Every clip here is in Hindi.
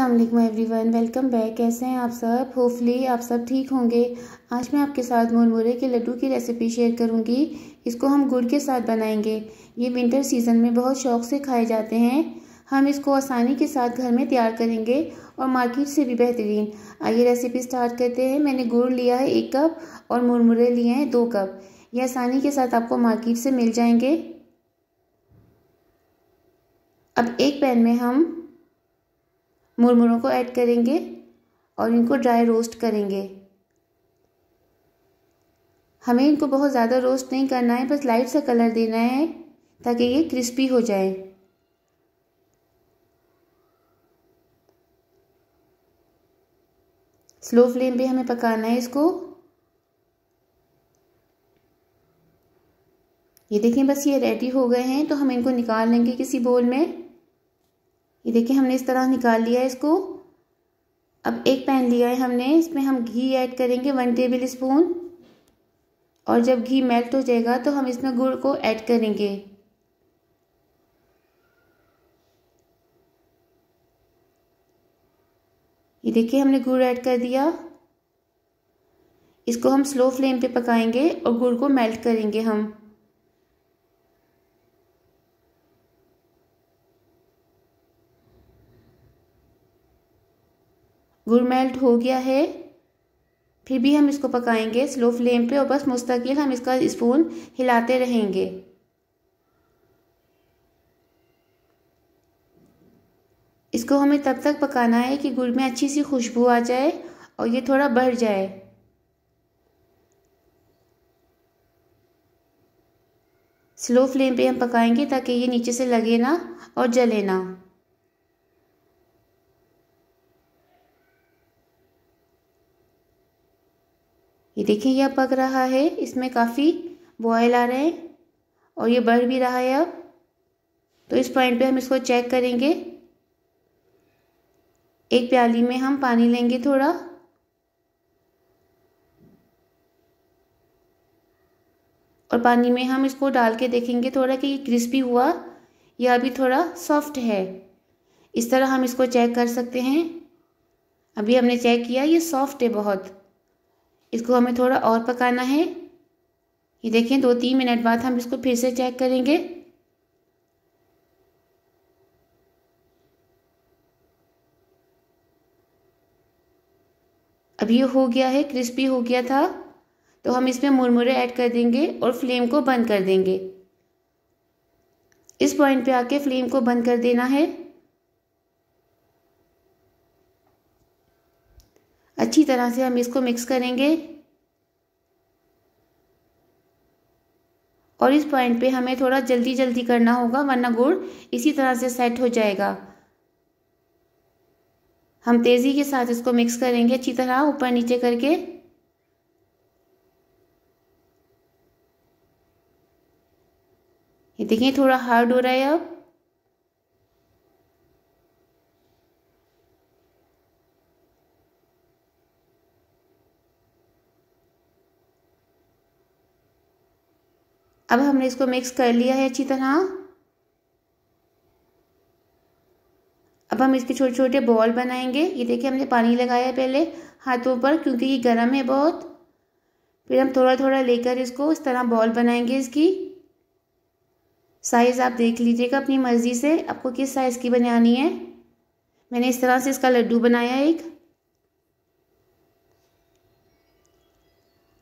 एवरी वन वेलकम बैक कैसे हैं आप सब होपफुली आप सब ठीक होंगे आज मैं आपके साथ मुरमुरे के लड्डू की रेसिपी शेयर करूंगी इसको हम गुड़ के साथ बनाएंगे ये विंटर सीज़न में बहुत शौक से खाए जाते हैं हम इसको आसानी के साथ घर में तैयार करेंगे और मार्केट से भी बेहतरीन आइए रेसिपी स्टार्ट करते हैं मैंने गुड़ लिया है एक कप और मुरमुरे लिए हैं दो कप ये आसानी के साथ आपको मार्केट से मिल जाएंगे अब एक पैन में हम मुरमुरों को ऐड करेंगे और इनको ड्राई रोस्ट करेंगे हमें इनको बहुत ज़्यादा रोस्ट नहीं करना है बस लाइट सा कलर देना है ताकि ये क्रिस्पी हो जाए स्लो फ्लेम पे हमें पकाना है इसको ये देखें बस ये रेडी हो गए हैं तो हम इनको निकाल लेंगे किसी बोल में ये देखिए हमने इस तरह निकाल लिया है इसको अब एक पैन लिया है हमने इसमें हम घी ऐड करेंगे वन टेबल स्पून और जब घी मेल्ट हो जाएगा तो हम इसमें गुड़ को ऐड करेंगे ये देखिए हमने गुड़ ऐड कर दिया इसको हम स्लो फ्लेम पे पकाएंगे और गुड़ को मेल्ट करेंगे हम गुड़ मेल्ट हो गया है फिर भी हम इसको पकाएंगे स्लो फ्लेम पे और बस मुस्तकिल हम इसका स्पून हिलाते रहेंगे इसको हमें तब तक पकाना है कि गुड़ में अच्छी सी खुशबू आ जाए और ये थोड़ा बढ़ जाए स्लो फ्लेम पे हम पकाएंगे ताकि ये नीचे से लगे ना और जले ना ये देखिए यह पक रहा है इसमें काफ़ी बॉयल आ रहे हैं और ये बढ़ भी रहा है अब तो इस पॉइंट पे हम इसको चेक करेंगे एक प्याली में हम पानी लेंगे थोड़ा और पानी में हम इसको डाल के देखेंगे थोड़ा कि ये क्रिस्पी हुआ या अभी थोड़ा सॉफ्ट है इस तरह हम इसको चेक कर सकते हैं अभी हमने चेक किया ये सॉफ्ट है बहुत इसको हमें थोड़ा और पकाना है ये देखें दो तीन मिनट बाद हम इसको फिर से चेक करेंगे अब ये हो गया है क्रिस्पी हो गया था तो हम इसमें मुरमुरे ऐड कर देंगे और फ्लेम को बंद कर देंगे इस पॉइंट पे आके फ्लेम को बंद कर देना है अच्छी तरह से हम इसको मिक्स करेंगे और इस पॉइंट पे हमें थोड़ा जल्दी जल्दी करना होगा वरना गुड़ इसी तरह से सेट हो जाएगा हम तेज़ी के साथ इसको मिक्स करेंगे अच्छी तरह ऊपर नीचे करके ये देखिए थोड़ा हार्ड हो रहा है अब अब हमने इसको मिक्स कर लिया है अच्छी तरह अब हम इसके छोटे छोटे बॉल बनाएंगे ये देखिए हमने पानी लगाया पहले हाथों पर क्योंकि ये गर्म है बहुत फिर हम थोड़ा थोड़ा लेकर इसको इस तरह बॉल बनाएंगे इसकी साइज़ आप देख लीजिएगा अपनी मर्ज़ी से आपको किस साइज़ की बनानी है मैंने इस तरह से इसका लड्डू बनाया एक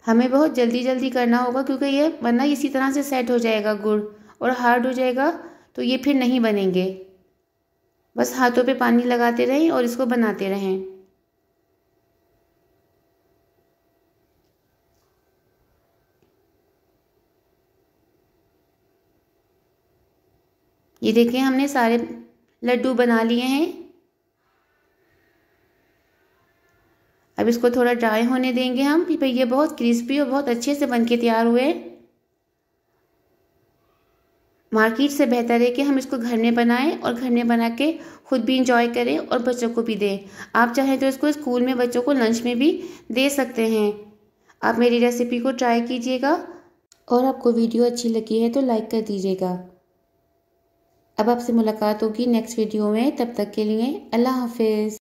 हमें बहुत जल्दी जल्दी करना होगा क्योंकि ये वरना इसी तरह से सेट हो जाएगा गुड़ और हार्ड हो जाएगा तो ये फिर नहीं बनेंगे बस हाथों पे पानी लगाते रहें और इसको बनाते रहें ये देखें हमने सारे लड्डू बना लिए हैं अब इसको थोड़ा ड्राई होने देंगे हम भाई ये बहुत क्रिस्पी और बहुत अच्छे से बन के तैयार हुए मार्केट से बेहतर है कि हम इसको घर में बनाएं और घर में बना के खुद भी इंजॉय करें और बच्चों को भी दें आप चाहें तो इसको स्कूल में बच्चों को लंच में भी दे सकते हैं आप मेरी रेसिपी को ट्राई कीजिएगा और आपको वीडियो अच्छी लगी है तो लाइक कर दीजिएगा अब आपसे मुलाकात होगी नेक्स्ट वीडियो में तब तक के लिए अल्लाह हाफिज़